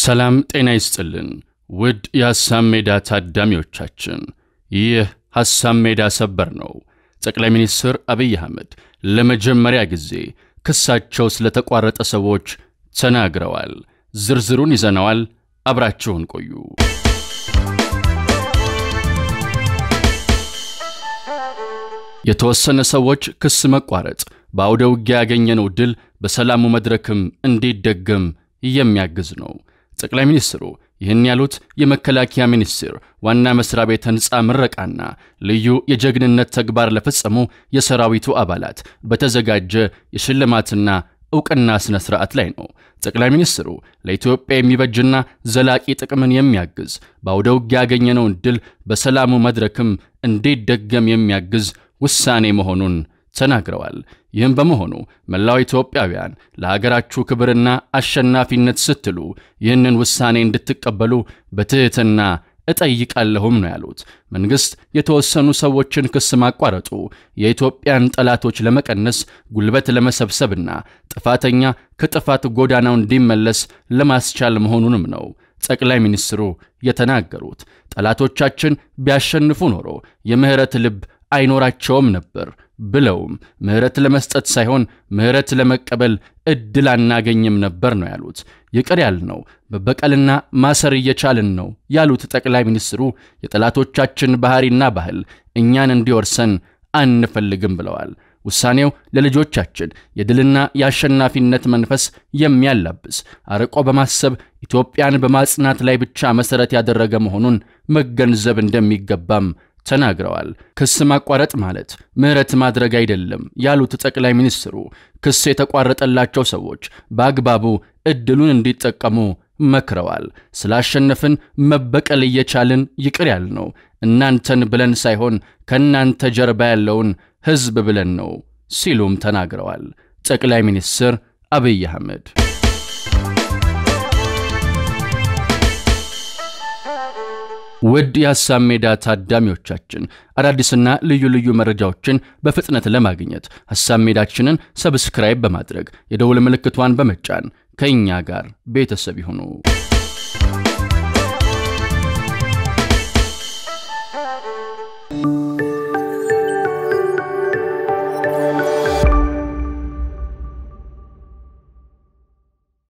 ሰላም ጤና ይስጥልን ውድ የሐሳብ ሜዳ ታዳሚዎቻችን፣ ይህ ሐሳብ ሜዳ ሰበር ነው። ጠቅላይ ሚኒስትር አብይ አህመድ ለመጀመሪያ ጊዜ ክሳቸው ስለተቋረጠ ሰዎች ተናግረዋል። ዝርዝሩን ይዘነዋል። አብራችሁን ቆዩ። የተወሰነ ሰዎች ክስ መቋረጥ በአውደ ውጊያ ያገኘነው ድል በሰላሙ መድረክም እንዲደገም የሚያግዝ ነው። ጠቅላይ ሚኒስትሩ ይህን ያሉት የመከላከያ ሚኒስቴር ዋና መስሪያ ቤት ህንፃ ምረቃና ልዩ የጀግንነት ተግባር ለፈጸሙ የሰራዊቱ አባላት በተዘጋጀ የሽልማትና እውቅና ስነ ስርዓት ላይ ነው። ጠቅላይ ሚኒስትሩ ለኢትዮጵያ የሚበጅና ዘላቂ ጥቅምን የሚያግዝ በአውደ ውጊያ ያገኘነውን ድል በሰላሙ መድረክም ደገም የሚያግዝ ውሳኔ መሆኑን ተናግረዋል። ይህም በመሆኑ መላው ኢትዮጵያውያን ለአገራችሁ ክብርና አሸናፊነት ስትሉ ይህንን ውሳኔ እንድትቀበሉ በትሕትና እጠይቃለሁም ነው ያሉት። መንግሥት የተወሰኑ ሰዎችን ክስ ማቋረጡ የኢትዮጵያን ጠላቶች ለመቀነስ ጉልበት ለመሰብሰብና ጥፋተኛ ከጥፋት ጎዳናው እንዲመለስ ለማስቻል መሆኑንም ነው ጠቅላይ ሚኒስትሩ የተናገሩት። ጠላቶቻችን ቢያሸንፉ ኖሮ የምህረት ልብ አይኖራቸውም ነበር ብለውም ምህረት ለመስጠት ሳይሆን ምህረት ለመቀበል እድል አናገኝም ነበር ነው ያሉት። ይቅር ያልነው መበቀልና ማሰር እየቻልን ነው ያሉት ጠቅላይ ሚኒስትሩ የጠላቶቻችን ባህሪና ባህል እኛን እንዲወርሰን አንፈልግም ብለዋል። ውሳኔው ለልጆቻችን የድልና የአሸናፊነት መንፈስ የሚያላብስ አርቆ በማሰብ ኢትዮጵያን በማጽናት ላይ ብቻ መሠረት ያደረገ መሆኑን መገንዘብ እንደሚገባም ተናግረዋል። ክስ ማቋረጥ ማለት ምህረት ማድረግ አይደለም ያሉት ጠቅላይ ሚኒስትሩ ክስ የተቋረጠላቸው ሰዎች በአግባቡ እድሉን እንዲጠቀሙ መክረዋል። ስላሸነፍን መበቀል እየቻልን ይቅር ያልነው እናንተን ብለን ሳይሆን ከእናንተ ጀርባ ያለውን ህዝብ ብለን ነው ሲሉም ተናግረዋል። ጠቅላይ ሚኒስትር አብይ አህመድ ውድ የሐሳብ ሜዳ ታዳሚዎቻችን አዳዲስና ልዩ ልዩ መረጃዎችን በፍጥነት ለማግኘት ሐሳብ ሜዳችንን ሰብስክራይብ በማድረግ የደውል ምልክቷን በመጫን ከእኛ ጋር ቤተሰብ ይሁኑ።